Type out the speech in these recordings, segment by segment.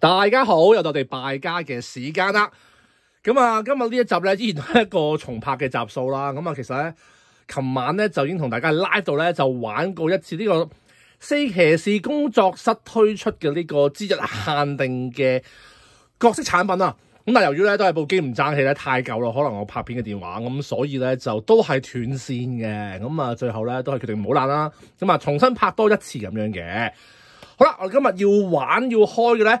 大家好，又到我哋败家嘅时间啦。咁啊，今日呢一集咧，依然系一个重拍嘅集数啦。咁啊，其实咧，琴晚咧就已经同大家拉到咧，就玩过一次呢个四骑士工作室推出嘅呢个之日限定嘅角色产品啦。咁但由于咧都系部机唔争气咧，太旧咯，可能我拍片嘅电话咁，所以咧就都系断线嘅。咁啊，最后咧都系决定唔好烂啦。咁啊，重新拍多一次咁样嘅。好啦，我今日要玩要开嘅咧。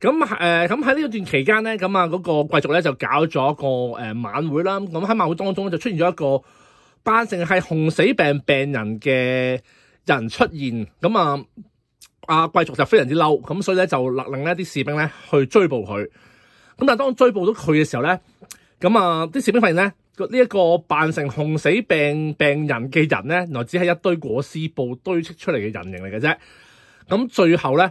咁诶，咁喺呢段期间咧，咁啊嗰个贵族咧就搞咗个诶晚会啦。咁喺晚会当中就出现咗一个扮成系红死病病人嘅人出现。咁啊，阿贵族就非常之嬲，咁所以咧就勒令呢啲士兵咧去追捕佢。咁但系当追捕到佢嘅时候咧，咁啊啲士兵发现咧呢一个扮成红死病病人嘅人咧，原来只系一堆裹尸布堆砌出嚟嘅人形嚟嘅啫。咁最后咧。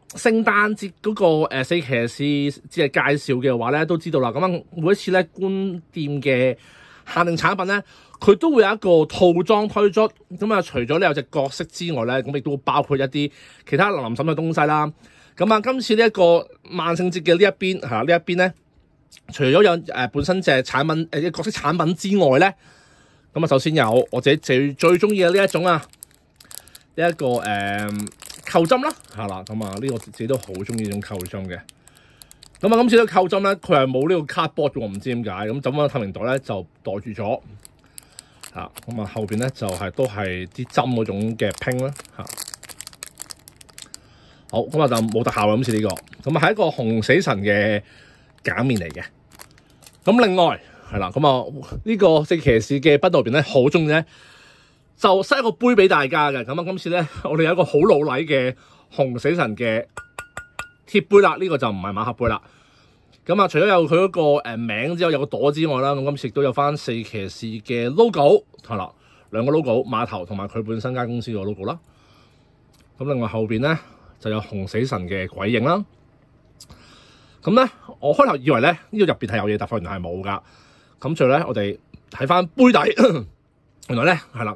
聖誕節嗰個誒四騎士係介紹嘅話咧，都知道啦。咁啊，每一次咧關店嘅限定產品咧，佢都會有一個套裝推出。咁啊，除咗你有隻角色之外咧，咁亦都包括一啲其他臨審嘅東西啦。咁啊，今次呢一個萬聖節嘅呢一邊嚇，呢一邊咧，除咗有誒本身隻產品誒角色產品之外咧，咁啊，首先有自己最最中意嘅呢一種啊，呢一個誒。扣針啦，系啦，咁啊呢個自己都好中意呢種扣針嘅。咁啊今次嘅扣針咧，佢係冇呢個卡玻嘅，我唔知點解。咁咁翻透明袋咧，就袋住咗。嚇，咁啊後邊咧就係都係啲針嗰種嘅拼啦。嚇，好，咁啊就冇特效啦，咁似呢個。咁啊係一個紅死神嘅假面嚟嘅。咁另外係啦，咁啊呢個即騎士嘅不入變咧，好中意咧。就一個杯俾大家嘅咁啊！今次咧，我哋有一個好老禮嘅紅死神嘅铁杯啦。呢個就唔係馬克杯啦。咁啊，除咗有佢嗰個名之後，有個朵之外啦，咁今次亦都有翻四騎士嘅 logo 係啦，兩個 logo 码頭同埋佢本身間公司嘅 logo 啦。咁另外後面咧就有紅死神嘅鬼影啦。咁咧，我開頭以為咧呢个入面係有嘢，但係原来係冇噶。咁最咧，我哋睇翻杯底，原來咧係啦。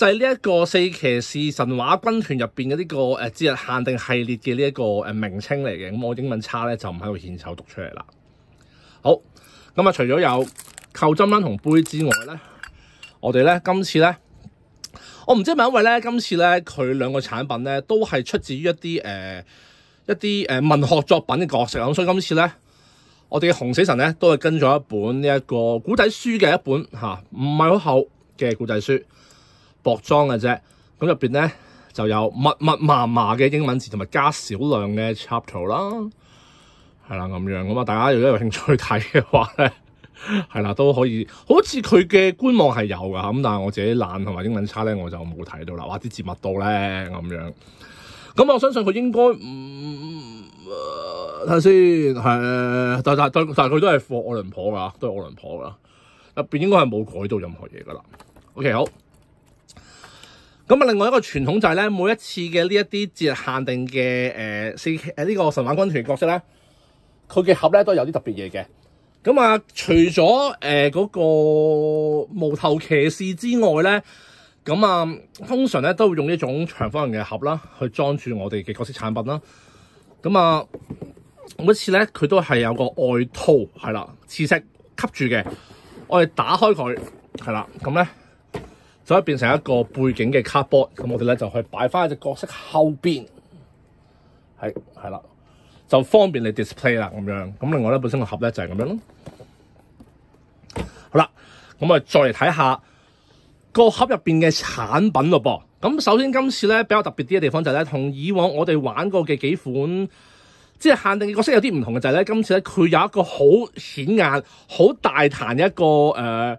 就係呢一個四騎士神話軍團入邊嘅呢個誒節日限定系列嘅呢一個誒名稱嚟嘅。咁我英文差咧，就唔喺度獻手讀出嚟啦。好咁啊，除咗有扣針啦同杯之外咧，我哋咧今次咧，我唔知係咪因為咧今次咧佢兩個產品咧都係出自於一啲誒一啲誒文學作品嘅角色咁，所以今次咧我哋嘅紅死神咧都係跟咗一本呢一個古仔書嘅一本嚇，唔係好厚嘅古仔書。薄裝嘅啫，咁入面咧就有密密麻麻嘅英文字，同埋加少量嘅 chapter 啦，係啦咁樣咁啊，大家如果有興趣睇嘅話咧，係啦都可以。好似佢嘅官網係有噶咁，但係我自己懶同埋英文差咧，我就冇睇到啦。話啲字密到咧咁樣。咁我相信佢應該唔睇下先系，但但但但佢都係货奥倫婆㗎，都係奥倫婆㗎。入边應該係冇改到任何嘢㗎啦。OK 好。咁啊，另外一個傳統就係咧，每一次嘅呢一啲節日限定嘅誒四誒呢個神話軍團角色咧，佢嘅盒咧都有啲特別嘢嘅。咁啊，除咗誒嗰個無頭騎士之外咧，咁啊，通常咧都會用呢種長方形嘅盒啦，去裝住我哋嘅角色產品啦。咁啊，每次咧佢都係有個外套，係啦，刺色吸住嘅。我哋打開佢，係啦，咁咧。所以變成一個背景嘅 cardboard，咁我哋咧就去擺翻喺只角色後邊，系系啦，就方便你 display 啦咁樣。咁另外咧，本身個盒咧就係咁樣咯。好啦，咁啊，再嚟睇下個盒入邊嘅產品咯噃。咁首先今次咧比較特別啲嘅地方就係咧，同以往我哋玩過嘅幾款，即係限定嘅角色有啲唔同嘅就係咧，今次咧佢有一個好顯眼、好大壇一個誒。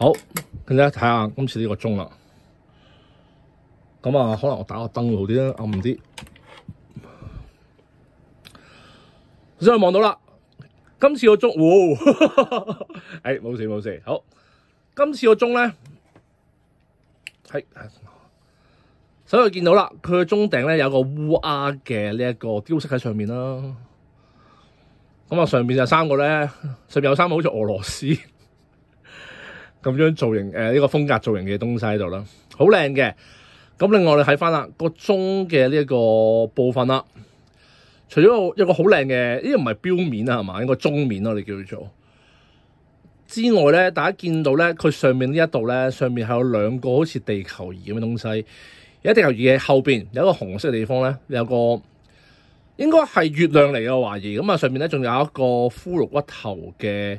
好，跟咁咧睇下今次呢个钟啦。咁啊，可能我打个灯好啲啦，暗啲。所以望到啦，今次个钟，诶，冇事冇事。好，今次个钟咧，系，所以见到啦，佢嘅钟顶咧有个乌鸦嘅呢一个雕饰喺上面啦。咁啊，上面就三个咧，上面有三个好似俄罗斯。咁样造型诶，呢个风格造型嘅东西喺度啦，好靓嘅。咁另外你睇翻啦，个钟嘅呢一个部分啦，除咗一个好靓嘅，呢個唔系表面啊，系嘛？应该钟面咯，你叫佢做之外咧，大家见到咧，佢上面呢一度咧，上面系有两个好似地球仪咁嘅东西，而地球仪嘅后边有一个红色嘅地方咧，有个应该系月亮嚟嘅怀疑。咁啊，上面咧仲有一个骷髏骨头嘅。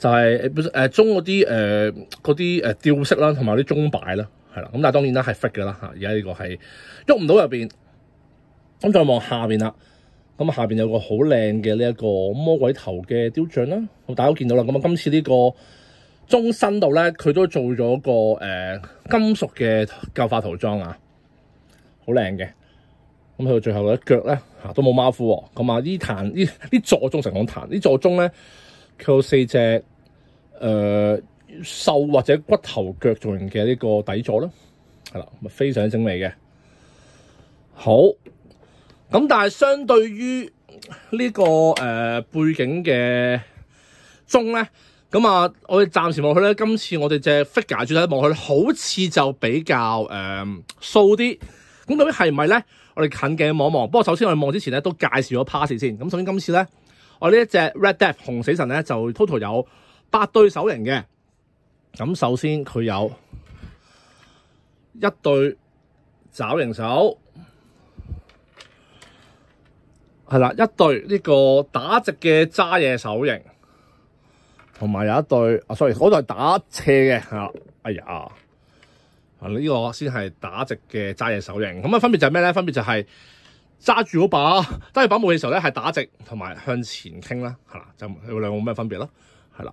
就係誒鐘嗰啲誒嗰啲誒吊飾啦，同埋啲鐘擺啦，係啦。咁但係當然啦，係 fit 嘅啦嚇。而家呢個係喐唔到入邊。咁再望下邊啦。咁下邊有個好靚嘅呢一個魔鬼頭嘅雕像啦。大家都見到啦。咁啊，今次呢個中身度咧，佢都做咗個誒金屬嘅舊化塗裝啊，好靚嘅。咁去到最後嘅一腳咧嚇都冇馬虎喎。咁啊，呢壇呢呢座鐘成講壇呢座鐘咧，佢有四隻。誒瘦或者骨頭腳造型嘅呢個底座啦，係啦，咁啊非常精美嘅好咁。但係相對於呢個誒背景嘅鐘咧，咁啊，我哋暫時望佢咧。今次我哋只 figure 轉頭望佢，好似就比較誒素啲。咁究竟係唔呢？咧？我哋近鏡望望。不過首先我哋望之前咧，都介紹咗 pass 先。咁首先今次咧，我呢一隻 Red Death 紅死神咧，就 total 有。八对手型嘅，咁首先佢有一对爪型手，系啦，一对呢个打直嘅揸嘢手型，同埋有一对啊，sorry，嗰对打斜嘅吓，哎呀，啊呢个先系打直嘅揸嘢手型，咁啊分别就系咩咧？分别就系揸住嗰把揸住把武器时候咧，系打直同埋向前倾啦，系啦，就佢两个咩分别咯？系啦。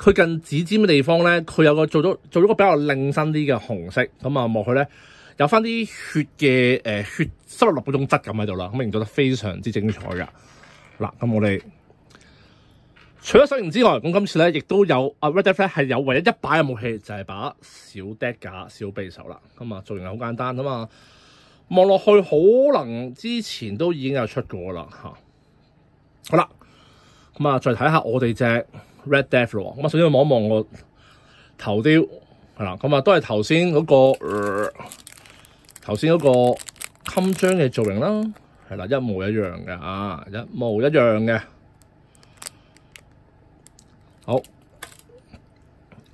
佢近指尖嘅地方咧，佢有個做咗做咗個比較靚身啲嘅紅色，咁啊望佢咧有翻啲血嘅誒血濕落落嗰種質感喺度啦，咁啊營造得非常之精彩噶。嗱，咁我哋除咗手型之外，咁今次咧亦都有啊 Red Dead 系有唯一一把嘅武器，就係把小 d e k 架小匕首啦。咁啊造型好簡單啊嘛，望落去可能之前都已經有出過啦嚇。好啦，咁啊再睇下我哋只。Red Death 咯，咁啊，首先望一望个头雕系啦，咁啊都系头先嗰个头先嗰个襟章嘅造型啦，系啦，一模一樣嘅啊，一模一樣嘅好。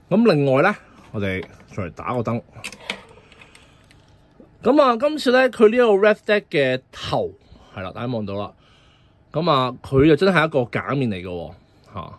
咁另外咧，我哋再嚟打个灯。咁啊，今次咧佢呢个 Red Death 嘅头系啦，大家望到啦，咁啊佢就真系一個假面嚟嘅嚇。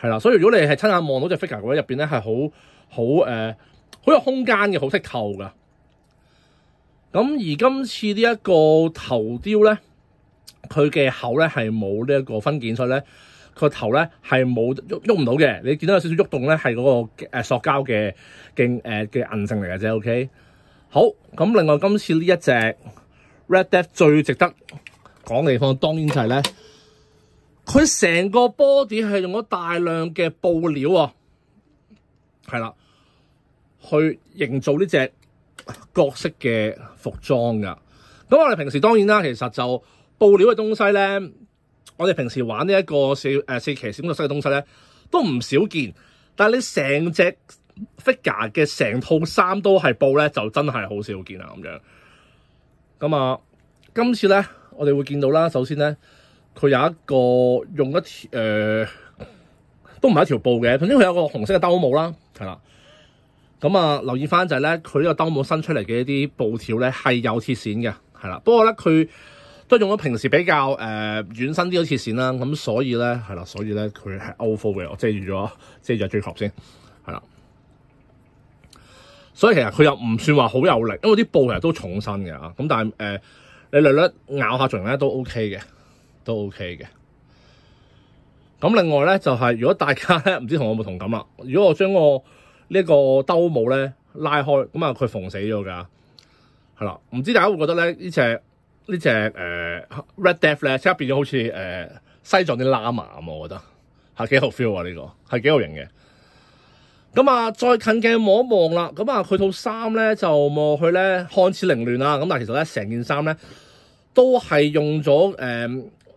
系啦，所以如果你係親眼望到只 figure 嘅話，入邊咧係好好誒，好有空間嘅，好識透噶。咁而今次呢一個頭雕咧，佢嘅口咧係冇呢一個分件，所以咧個頭咧係冇喐喐唔到嘅。你見到有少少喐動咧，係嗰個塑膠嘅勁誒嘅韌性嚟嘅啫。OK，好。咁另外今次呢一隻 Red Death 最值得講嘅地方，當然就係咧。佢成個 body 係用咗大量嘅布料啊，係啦，去營造呢只角色嘅服裝噶。咁我哋平時當然啦，其實就布料嘅東西咧，我哋平時玩呢一個四誒四騎士工作室嘅東西咧，都唔少見。但系你成只 figure 嘅成套衫都係布咧，就真係好少見啊咁樣。咁啊，今次咧，我哋會見到啦，首先咧。佢有一個用一條誒，都唔係一條布嘅。總之佢有個紅色嘅兜帽啦，係啦。咁啊，留意翻就係咧，佢呢個兜帽伸出嚟嘅一啲布條咧係有鐵線嘅，係啦。不過咧，佢都係用咗平時比較誒軟身啲嘅鐵線啦。咁所以咧係啦，所以咧佢係 e 服嘅。我遮住咗，遮住最合先係啦。所以其實佢又唔算話好有力，因為啲布其實都重身嘅啊。咁但係誒，你略略咬下場咧都 O K 嘅。都 OK 嘅，咁另外咧就系如果大家咧唔知同我冇同感啦。如果我将我呢个兜帽咧拉开，咁啊佢缝死咗噶，系啦。唔知大家会觉得咧呢只呢只诶 Red Death 咧，即刻变咗好似诶西藏啲喇嘛咁我觉得系几好 feel 啊，呢个系几好型嘅。咁啊，再近镜望一望啦。咁啊，佢套衫咧就望去咧看似凌乱啦，咁但系其实咧成件衫咧都系用咗诶。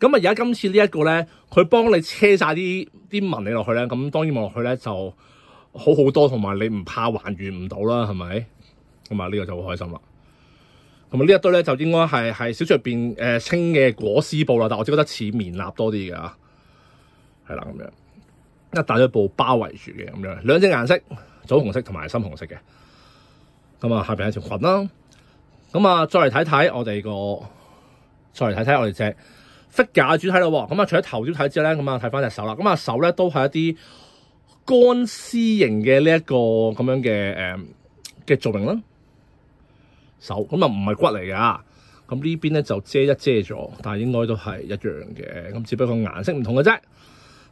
咁啊！而家今次呢一個咧，佢幫你車晒啲啲紋理落去咧，咁當然望落去咧就好好多，同埋你唔怕還原唔到啦，係咪？咁啊，呢個就好開心啦。咁啊，呢一堆咧就應該係係小雀入邊誒清嘅果絲布啦，但我只覺得似棉襪多啲嘅啊，係啦咁樣一大堆布包圍住嘅咁樣，兩隻顏色，枣紅色同埋深紅色嘅。咁啊，下邊一條裙啦。咁啊，再嚟睇睇我哋個，再嚟睇睇我哋只。失假嘅主体咯，咁啊，除咗頭啲睇之后咧，咁啊睇翻隻手啦，咁啊手咧都係一啲乾丝型嘅呢一個咁樣嘅诶嘅造型啦，手咁啊唔係骨嚟噶，咁呢邊咧就遮一遮咗，但系應該都係一樣嘅，咁只不過顏色唔同嘅啫。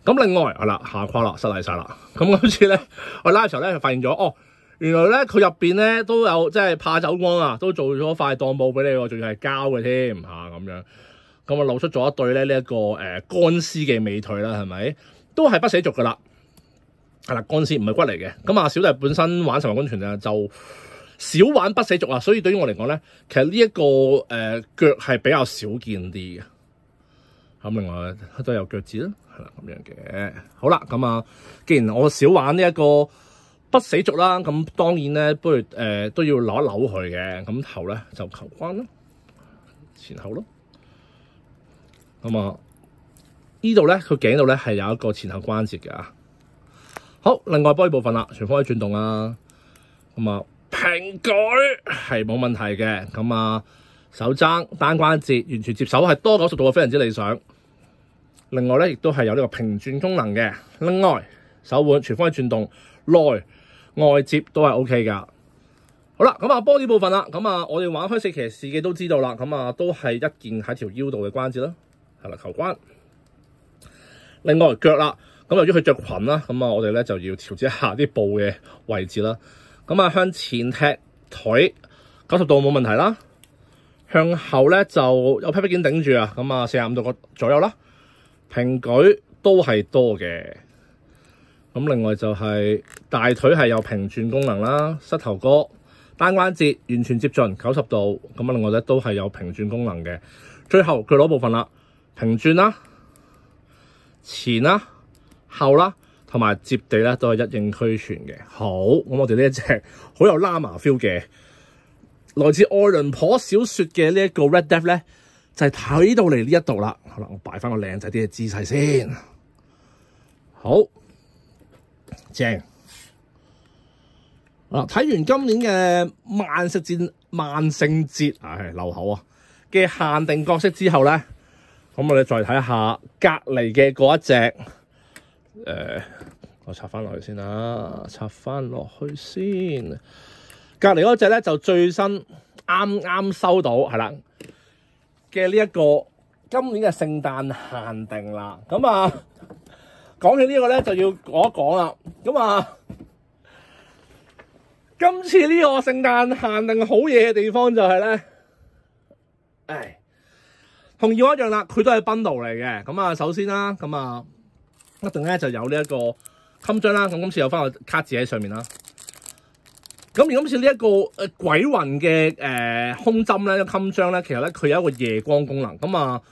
咁另外系啦，下跨啦，失禮晒啦，咁嗰次咧我拉嘅時候咧，就發現咗哦，原來咧佢入边咧都有即係怕走光啊，都做咗塊當布俾你喎，仲要係膠嘅添吓咁样。咁啊，露出咗一對咧呢一個誒乾屍嘅美腿啦，係咪？都係不死族噶啦，係啦。乾屍唔係骨嚟嘅。咁啊，小弟本身玩神話軍團啊，就少玩不死族啊，所以對於我嚟講咧，其實呢一個誒腳係比較少見啲嘅。咁另外都有腳趾啦，係啦，咁樣嘅。好啦，咁啊，既然我少玩呢一個不死族啦，咁當然咧，不如誒都要扭一扭佢嘅。咁頭咧就求關咯，前後咯。咁啊，呢度咧，佢颈度咧系有一个前后关节嘅啊。好，另外玻璃部分啦，全方位转动啦。咁啊，平举系冇问题嘅。咁啊，手踭单关节完全接手系多九十度，非常之理想。另外咧，亦都系有呢个平转功能嘅。另外，手腕全方位转动，内外接都系 O K 噶。好啦，咁啊，玻璃部分啦，咁啊，我哋玩开四骑士嘅都知道啦，咁啊，都系一件喺条腰度嘅关节啦。係啦，球關另外腳啦。咁由於佢着裙啦，咁啊，我哋咧就要調節下啲布嘅位置啦。咁啊，向前踢腿九十度冇問題啦。向後咧就有批批件頂住啊。咁啊，四十五度角左右啦。平舉都係多嘅。咁另外就係大腿係有平轉功能啦。膝頭哥、單關節完全接近九十度。咁啊，另外咧都係有平轉功能嘅。最後脚攞部分啦。平转啦、前啦、后啦，同埋接地咧都系一应俱全嘅。好咁，我哋呢一只好有 Lama feel 嘅，来自爱伦坡小说嘅呢一个 Red Death 咧，就系睇到嚟呢一度啦。好啦，我摆翻个靓仔啲嘅姿势先。好正嗱，睇完今年嘅万圣节万圣节，唉，留口啊嘅限定角色之后咧。咁我哋再睇下隔篱嘅嗰一只，诶，我插翻落去先啦，插翻落去先。隔篱嗰只咧就最新啱啱收到，系啦嘅呢一个今年嘅圣诞限定啦。咁啊，讲起呢个咧就要讲一讲啦。咁啊，今次呢个圣诞限定好嘢嘅地方就系咧，唉。同以一樣啦，佢都係宾 u 嚟嘅。咁啊，首先啦，咁啊一定咧就有呢一個襟章啦。咁今次有翻個卡字喺上面啦。咁而今次呢一個鬼魂嘅诶胸針咧襟章咧，其實咧佢有一個夜光功能。咁啊，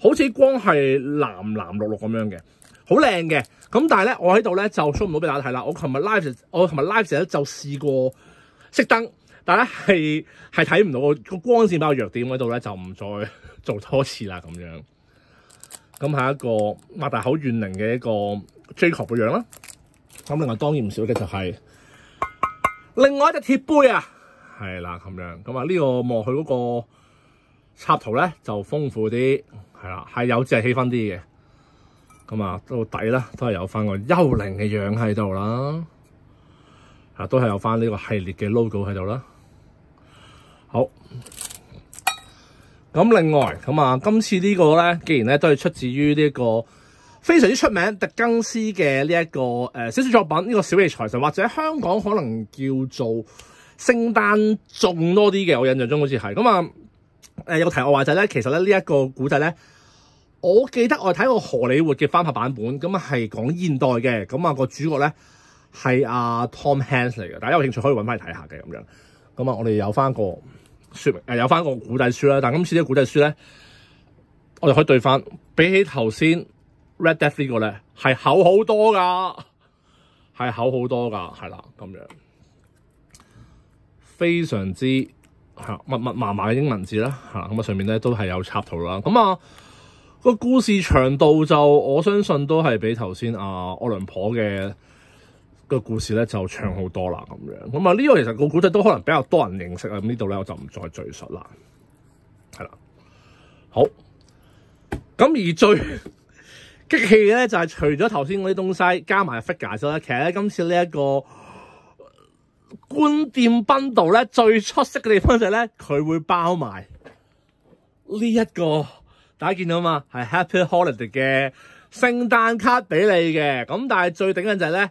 好似光係藍藍綠綠咁樣嘅，好靚嘅。咁但係咧，我喺度咧就 show 唔到俾大家睇啦。我琴日 live 就我琴日 live 咧就試過熄燈，但係係睇唔到個光光線较弱點喺度咧，就唔再。做多次啦咁样，咁系一个擘大口怨灵嘅一个追求嘅样啦。咁另外当然唔少嘅就系另外一只铁杯啊，系啦咁样。咁啊呢个望佢嗰个插图咧就丰富啲，系啦系有隻系气氛啲嘅。咁啊到底啦，都系有翻个幽灵嘅样喺度啦，啊都系有翻呢个系列嘅 logo 喺度啦。好。咁另外咁啊，今次呢個咧，既然咧都係出自於呢一個非常之出名特更斯嘅呢一個誒小说作品，呢個小氣財神或者香港可能叫做聖誕眾多啲嘅，我印象中好似係咁啊誒有個題外話就咧，其實咧呢一個古仔咧，我記得我睇過荷里活嘅翻拍版本，咁係講現代嘅，咁啊個主角咧係阿 Tom Hanks 嚟嘅，大家有興趣可以揾翻嚟睇下嘅咁樣。咁啊，我哋有翻個。说明誒有翻個古仔書啦，但今次呢古仔書咧，我哋可以對翻，比起頭先《Red Death》呢個咧，係厚好多噶，係厚好多噶，係啦，咁樣非常之吓密密麻麻嘅英文字啦吓咁啊上面咧都係有插圖啦，咁啊個故事長度就我相信都係比頭先阿奧倫婆嘅。个故事咧就长好多啦，咁样咁啊呢个其实个古仔都可能比较多人认识啊。咁呢度咧我就唔再赘述啦，系啦好咁而最激气嘅咧就系除咗头先嗰啲东西加埋 figure 之外，其实咧今次呢一个官店奔道咧最出色嘅地方就系咧佢会包埋呢一个大家见到嘛系 Happy Holiday 嘅圣诞卡俾你嘅咁，但系最顶嘅就系咧。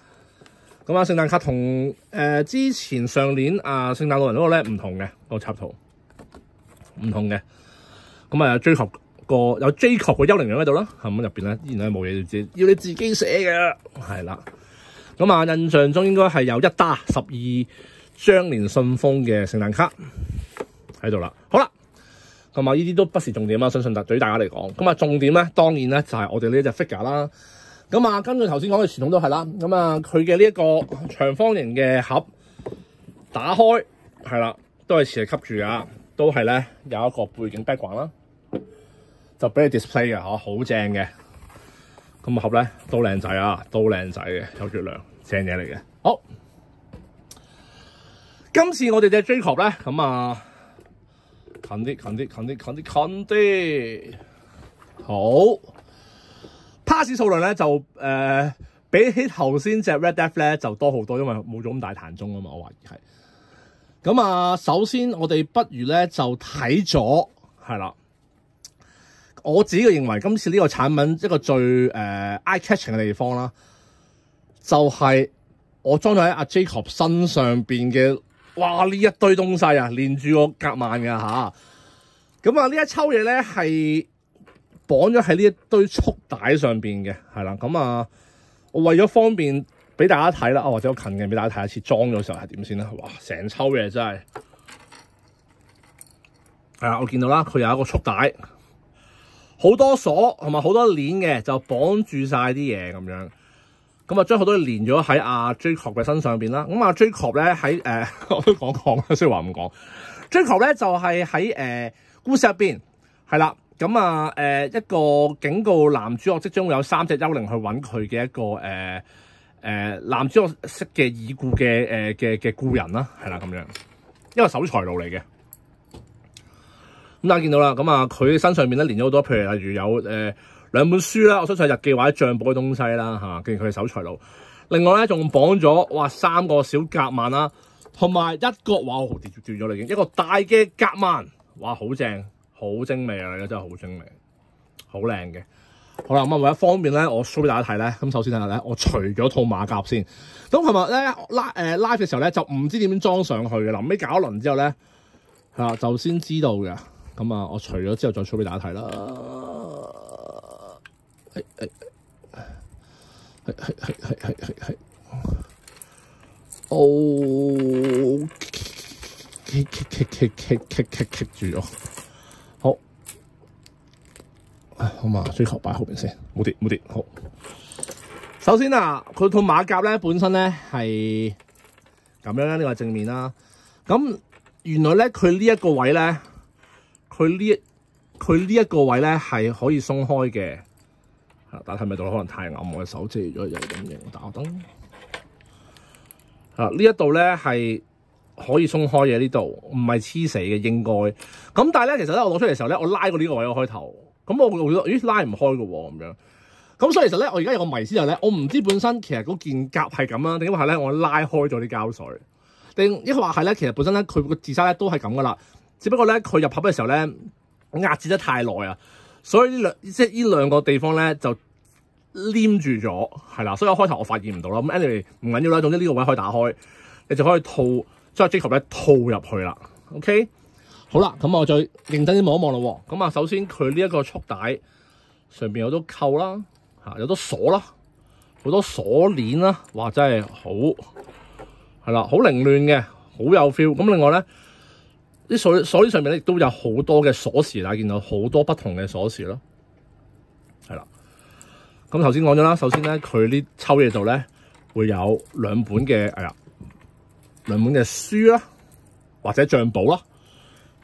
咁啊，聖誕卡同誒之前上年啊聖誕老人嗰個咧唔同嘅個插圖，唔同嘅。咁啊，有追求個有追求嘅幽靈人喺度啦，咁入边咧然系冇嘢要要你自己寫嘅，系啦。咁啊，印象中應該係有一打十二張年信封嘅聖誕卡喺度啦。好啦，咁啊，呢啲都不是重點啊，相信對於大家嚟講。咁啊，重點咧當然咧就係我哋呢只 figure 啦。咁啊，根據頭先講嘅傳統都係啦，咁啊，佢嘅呢一個長方形嘅盒打開，係啦，都係持續吸住啊，都係呢，有一個背景 background 啦，就俾你 display 嘅嚇，好正嘅。咁盒呢，都靚仔啊，都靚仔嘅，有月亮，正嘢嚟嘅。好，今次我哋嘅 J 盒呢，咁啊，近啲，近啲，近啲，近啲，近啲，好。开数量咧就诶比起头先只 Red Death 咧就多好多，因为冇咗咁大弹钟啊嘛，我怀疑系。咁啊，首先我哋不如咧就睇咗系啦。我自己嘅认为，今次呢个产品一个最诶 eye catching 嘅地方啦，就系我装咗喺阿 Jacob 身上边嘅哇呢一堆东西啊，连住我夹万噶吓。咁啊，呢一抽嘢咧系。绑咗喺呢一堆束带上边嘅，系啦，咁啊，我为咗方便俾大家睇啦，或者我近嘅，俾大家睇一次装咗时候系点先啦。哇，成抽嘢真系，系啦，我见到啦，佢有一个束带，好多锁同埋好多链嘅，就绑住晒啲嘢咁样，咁啊，将好多连咗喺阿 Jacob 嘅身上边啦。咁阿 Jacob 咧喺诶，我都讲讲啦，虽然话唔讲，Jacob 咧就系喺诶故事入边，系啦。咁啊，誒一個警告男主角即將會有三隻幽靈去揾佢嘅一個誒誒男主角識嘅已故嘅誒嘅嘅故人啦，係啦咁樣，一個守財奴嚟嘅。咁大家見到啦，咁啊佢身上面咧連咗好多，譬如例如有誒兩本書啦，我相信日記或者帳簿嘅東西啦，嚇。既然佢係守財奴，另外咧仲綁咗哇三個小夾萬啦，同埋一個哇好跌斷咗嚟嘅一個大嘅夾萬，哇好正！好精美啊！你家真係好精美，好靚嘅。好啦，咁啊，為咗方便咧，我 show 俾大家睇咧。咁首先睇下咧，我除咗套馬甲先。咁琴日咧拉誒拉嘅時候咧，就唔知點樣裝上去嘅。臨尾搞一輪之後咧，嚇就先知道嘅。咁啊，我除咗之後再 show 俾大家睇啦。係係係係係係係。O K K K K K K K K 住哦。好嘛，追求摆后边先，冇跌冇跌，好。首先啊，佢套马甲咧本身咧系咁样咧呢个正面啦。咁原来咧佢呢一个位咧，佢呢佢呢一个位咧系可以松开嘅。啊，但系咪到可能太暗，我手遮咗又咁型。打灯啊，呢一度咧系可以松开嘅呢度，唔系黐死嘅应该。咁但系咧，其实咧我攞出嚟嘅时候咧，我拉过呢个位我开头。咁我覺得咦拉唔開嘅喎，咁樣，咁所以其實咧，我而家有個迷思就咧，我唔知本身其實嗰件夾係咁啊，定因為咧我拉開咗啲膠水，定一話係咧，其實本身咧佢個自塞咧都係咁噶啦，只不過咧佢入盒嘅時候咧壓住得太耐啊，所以呢兩即係呢兩個地方咧就黏住咗，係啦，所以我開頭我發現唔到啦。咁 a n w a y 唔緊要啦，總之呢個位可以打開，你就可以套將呢個咧套入去啦，OK。好啦，咁我再认真啲望一望咯。咁啊，首先佢呢一个束带上面有多扣啦，吓有多锁啦，好多锁链啦，哇，真系好系啦，好凌乱嘅，好有 feel。咁另外咧，啲锁锁链上面咧亦都有好多嘅锁匙啦，见到好多不同嘅锁匙咯，系啦。咁头先讲咗啦，首先咧佢呢抽嘢度咧会有两本嘅哎呀，两本嘅书啦，或者账簿啦。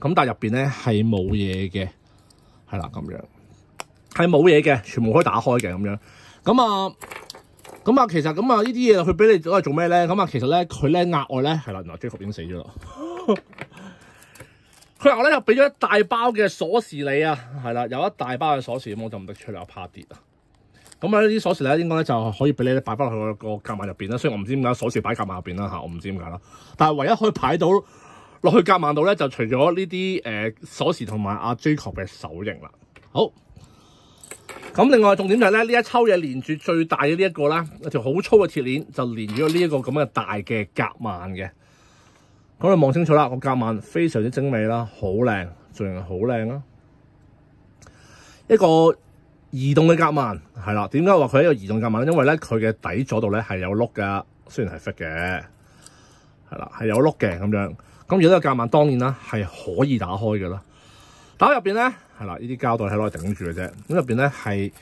咁但入面咧係冇嘢嘅，係啦咁樣，係冇嘢嘅，全部可以打開嘅咁樣。咁啊，咁啊，其實咁啊呢啲嘢佢俾你攞嚟做咩咧？咁啊其實咧佢咧額外咧係啦，原來 Jacob 已經死咗啦。佢又咧又俾咗一大包嘅鎖匙你啊，係啦，有一大包嘅鎖匙咁我就唔得出嚟怕跌啊。咁啊呢啲鎖匙咧應該咧就可以俾你擺翻落去個夾萬入邊啦。所以我唔知點解鎖匙擺夾萬入邊啦我唔知點解啦。但係唯一可以擺到。落去夹万度咧，就除咗呢啲诶锁匙同埋阿 Joker 嘅手型啦。好咁，另外重点就系咧呢一抽嘢连住最大嘅呢一个咧，一条好粗嘅铁链就连住呢一个咁嘅大嘅夹万嘅。咁你望清楚啦，个夹万非常之精美啦，好靓，仲系好靓啦。一个移动嘅夹万系啦。点解话佢系一个移动夹万咧？因为咧佢嘅底座度咧系有碌噶，虽然系 fit 嘅系啦，系有碌嘅咁样。咁而呢個夾萬當然啦，係可以打開嘅啦。打開入边咧，係啦，呢啲膠袋喺度顶頂住嘅啫。咁入边咧係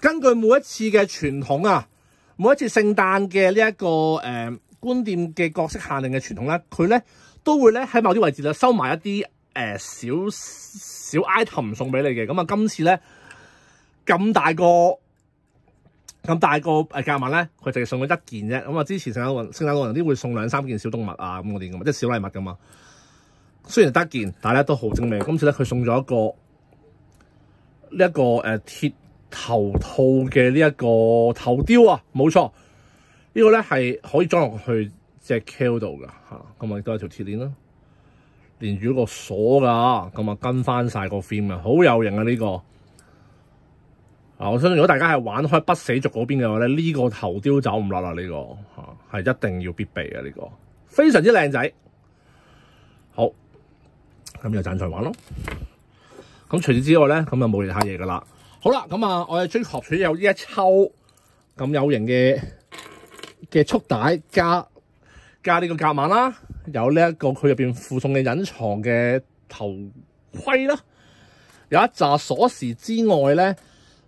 根據每一次嘅傳統啊，每一次聖誕嘅呢一個誒官店嘅角色限定嘅傳統咧，佢咧都會咧喺某啲位置咧收埋一啲誒小小 item 送俾你嘅。咁啊，今次咧咁大個。咁大個誒夾物咧，佢係送咗一件啫。咁啊，之前聖誕老人聖誕老人啲會送兩三件小動物啊，咁嗰啲咁，即係小禮物咁啊。雖然得一件，但系咧都好精美。今次咧，佢送咗一個呢一個誒鐵頭套嘅呢一個頭雕啊，冇錯。呢個咧係可以裝落去只錶度噶嚇，咁啊亦都係條鐵鏈啦，連住個鎖噶，咁啊跟翻晒個 theme 啊，好有型啊呢個。啊！我相信如果大家系玩开不死族嗰边嘅话咧，呢个头雕走唔甩啦。呢个吓系一定要必备嘅呢个，非常之靓仔。好咁就赞再玩咯。咁除此之外咧，咁就冇其他嘢噶啦。好啦，咁啊，我哋追学取有呢一抽咁有型嘅嘅束带加加呢个夹网啦，有呢一个佢入边附送嘅隐藏嘅头盔啦，有一扎锁匙之外咧。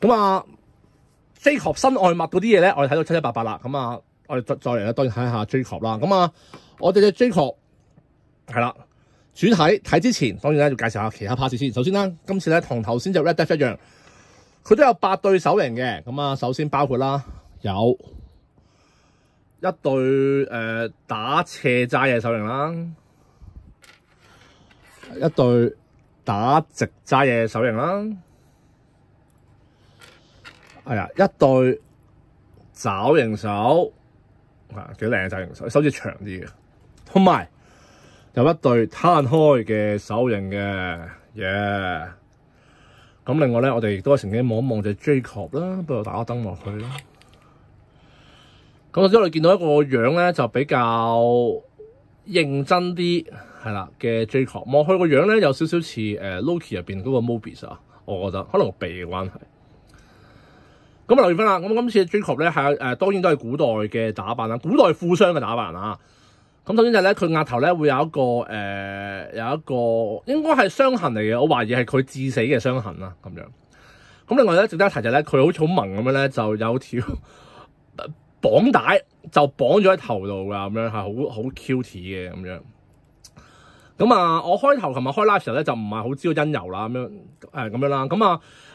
咁啊 j a o b 新外物嗰啲嘢咧，我哋睇到七七八八啦。咁啊，我哋再再嚟咧，当然睇下 j a o b 啦。咁啊，我哋嘅 j a o b 系啦，主体睇之前，当然咧要介绍下其他拍子先。首先啦，今次咧同头先就 Red Death 一样，佢都有八对手型嘅。咁啊，首先包括啦，有一对诶打斜揸嘅手型啦，一对打直揸嘅手型啦。系啊，一对爪形手，啊，几靓嘅爪形手，手指长啲嘅，同埋有一对摊开嘅手形嘅，耶！咁另外咧，我哋亦都曾经望一望就 Jacob 啦，不如打个灯落去啦。咁之后我哋见到一个样咧，就比较认真啲，系啦嘅 Jacob。望佢个样咧，有少少似诶 Loki 入边嗰个 Mobius 啊，我觉得可能个鼻嘅关系。咁啊，劉月芬啦，咁今次嘅追求咧係誒，當然都係古代嘅打扮啦，古代富商嘅打扮啊。咁首先就咧，佢額頭咧會有一個誒，有一個應該係傷痕嚟嘅，我懷疑係佢致死嘅傷痕啦。咁樣。咁另外咧，值得一提就係咧，佢好似好萌咁樣咧，就有條 綁帶就綁咗喺頭度㗎，咁樣係好好 c u t e 嘅咁樣。咁啊，我開頭琴日開 live 時候咧，就唔係好知道因由啦，咁樣誒，咁樣啦，咁啊。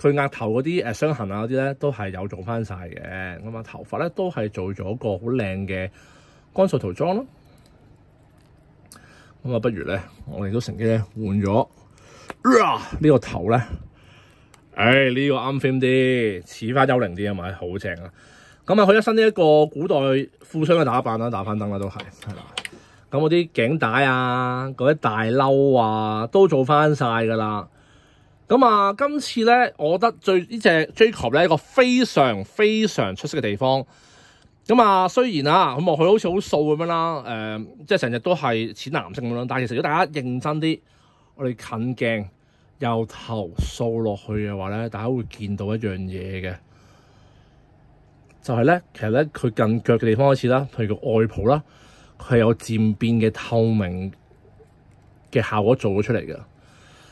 佢額頭嗰啲誒傷痕啊嗰啲咧都係有做翻晒嘅，咁啊頭髮咧都係做咗個好靚嘅乾燥塗裝咯。咁啊不如咧，我哋都成機咧換咗，呢個頭咧，誒呢個啱 fit 啲，似翻幽靈啲啊嘛，好正啊！咁啊佢一身呢一個古代富商嘅打扮啦，打翻燈啦都係，係啦。咁嗰啲頸帶啊，嗰啲大褸啊，都做翻晒噶啦。咁啊，今次咧，我得最呢只 J c o b 咧，一个非常非常出色嘅地方。咁啊，虽然啊，咁啊，佢好似好素咁样啦，诶，即系成日都系浅蓝色咁样，但系如果大家认真啲，我哋近镜由头扫落去嘅话咧，大家会见到一样嘢嘅，就系咧，其实咧，佢近脚嘅地方开始啦，譬如个外袍啦，佢系有渐变嘅透明嘅效果做咗出嚟嘅。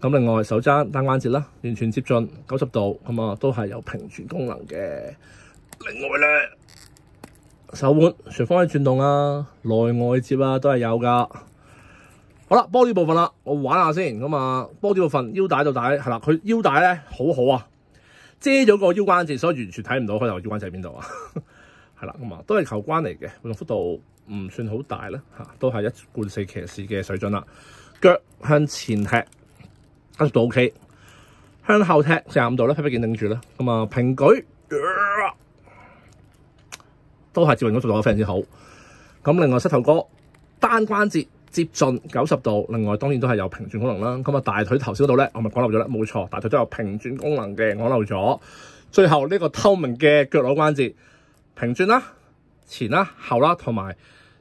咁另外手踭單關節啦，完全接近九十度，咁啊都係有平轉功能嘅。另外咧手腕全方位轉動啊，內外接啊都係有噶。好啦，玻璃部分啦，我玩下先。咁啊，玻璃部分腰帶就帶係啦，佢腰帶咧好好啊，遮咗個腰關節，所以完全睇唔到佢頭腰關節喺邊度啊。係啦，咁啊都係球關嚟嘅，活動幅度唔算好大啦，都係一貫四騎士嘅水準啦。腳向前踢。九十度 O K，向后踢四十五度咧，劈不见定住咧，咁啊平举都系赵云嗰度做得非常之好。咁另外膝头哥单关节接近九十度，另外当然都系有平转功能啦。咁啊大腿头小度咧，我咪讲漏咗啦，冇错，大腿都有平转功能嘅，讲漏咗。最后呢个透明嘅脚踝关节平转啦，前啦、后啦，同埋。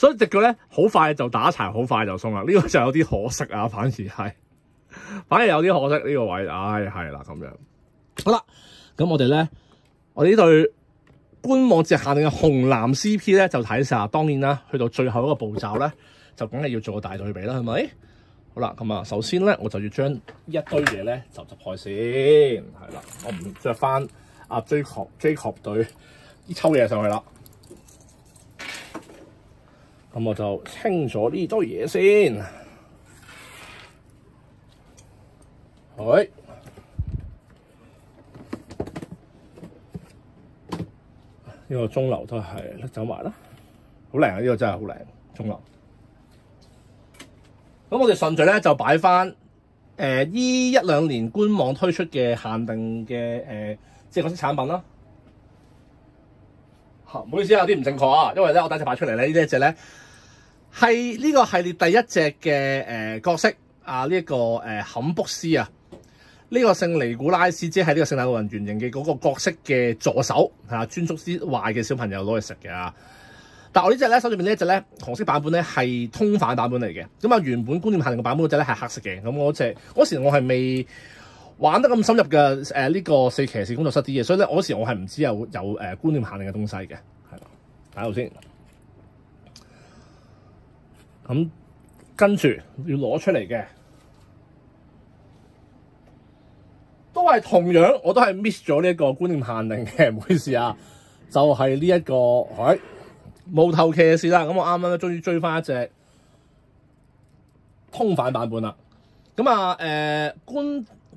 所以只腳咧好快就打柴，好快就松啦。呢個就有啲可惜啊，反而係，反而有啲可惜呢個位，唉，係啦咁樣。好啦，咁我哋咧，我哋呢對觀望只限定嘅紅藍 CP 咧，就睇晒。當然啦，去到最後一個步驟咧，就梗係要做個大對比啦，係咪？好啦，咁啊，首先咧，我就要將一堆嘢咧，就執開先。係啦，我唔着翻阿 Jacob Jacob 啲抽嘢上去啦。咁我就清咗呢多嘢先。好，呢個鐘樓都係甩走埋啦。好靚啊！呢個真係好靚鐘樓。咁我哋順序呢，就擺返誒依一兩年官網推出嘅限定嘅誒，即係嗰啲產品啦。唔好意思有啲唔正確啊，因為咧，我第一隻擺出嚟咧，呢一隻咧係呢個系列第一隻嘅誒角色啊，呢一個誒坎卜斯啊，呢個聖尼古拉斯即係呢個聖誕老人原型嘅嗰個角色嘅助手嚇，專屬啲壞嘅小朋友攞嚟食嘅啊。但我呢只咧手上面呢一隻咧紅色版本咧係通反版本嚟嘅，咁啊原本觀念限定嘅版本嗰仔咧係黑色嘅，咁我只嗰時我係未。玩得咁深入嘅誒呢個四騎士工作室啲嘢，所以咧嗰時我係唔知有有誒觀念限定嘅東西嘅，係啦，睇下先。咁跟住要攞出嚟嘅，都係同樣，我都係 miss 咗呢一個觀念限定嘅，唔好意思啊，就係呢一個，係無頭騎士啦。咁我啱啱咧終於追翻一隻通反版本啦。咁啊誒觀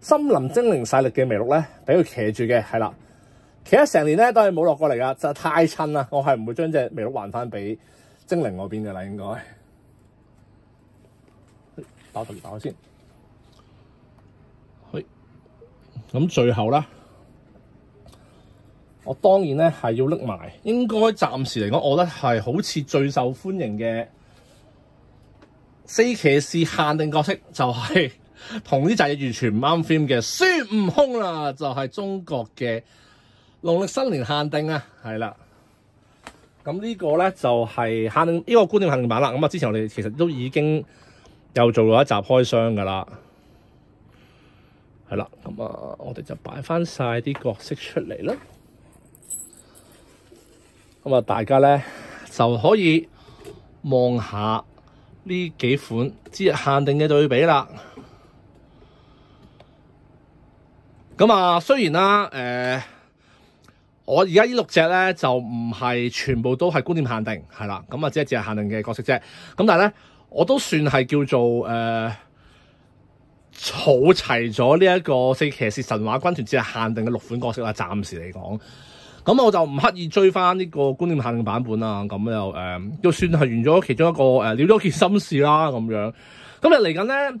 森林精靈勢力嘅微鹿咧，俾佢騎住嘅，系啦，騎咗成年咧都係冇落過嚟噶，就太亲啦，我係唔會將只微鹿還翻俾精靈嗰邊嘅啦，應該。包頭，打我先。咁最後咧，我當然咧係要拎埋，應該暫時嚟講，我覺得係好似最受歡迎嘅四騎士限定角色就係。同呢集嘢完全唔啱 f e e m 嘅孙悟空啦，就系中国嘅农历新年限定啊，系啦。咁呢个咧就系限定呢个观念限定版啦。咁啊，之前我哋其实都已经又做咗一集开箱噶啦，系啦。咁啊，我哋就摆翻晒啲角色出嚟啦。咁啊，大家咧就可以望下呢几款之日限定嘅对比啦。咁啊，虽然啦，诶，我而家呢六只咧就唔系全部都系观点限定，系啦，咁啊只系只系限定嘅角色啫。咁但系咧，我都算系叫做诶，储齐咗呢一个四骑士神话军团只系限定嘅六款角色啦。暂时嚟讲，咁我就唔刻意追翻呢个观念限定版本啦。咁又诶，都算系完咗其中一个诶了咗件心事啦。咁样，咁啊嚟紧咧。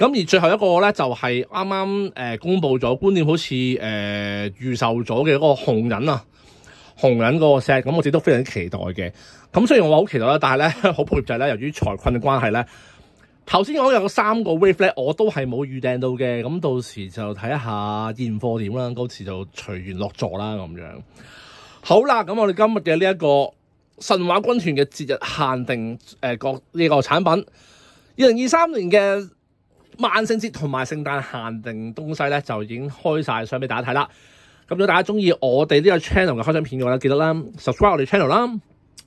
咁而最後一個咧，就係啱啱誒公佈咗觀點，好似誒預售咗嘅嗰個紅人啊，紅人嗰個 set，咁我自己都非常期待嘅。咁雖然我好期待啦，但係咧好抱歉就咧，由於財困嘅關係咧，頭先講有三個 wave 咧，我都係冇預訂到嘅。咁到時就睇一下現貨點啦，到時就隨緣落座啦咁樣。好啦，咁我哋今日嘅呢一個神話軍團嘅節日限定誒個呢個產品，二零二三年嘅。万圣節同埋聖誕限定東西咧就已經開晒相俾大家睇啦。咁如果大家中意我哋呢個 channel 嘅開箱片嘅話咧，記得啦 subscribe 我哋 channel 啦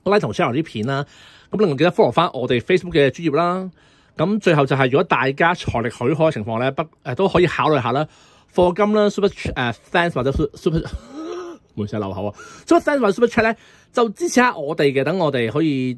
，like 同 share 啲片啦。咁另外記得 follow 翻我哋 Facebook 嘅專页啦。咁最後就係如果大家財力許可嘅情況咧，不诶都可以考慮下啦。貨金啦，super 诶 fans 或者 super，冇 好使留口啊。super fans 或者 super chat 咧，就支持下我哋嘅，等我哋可以。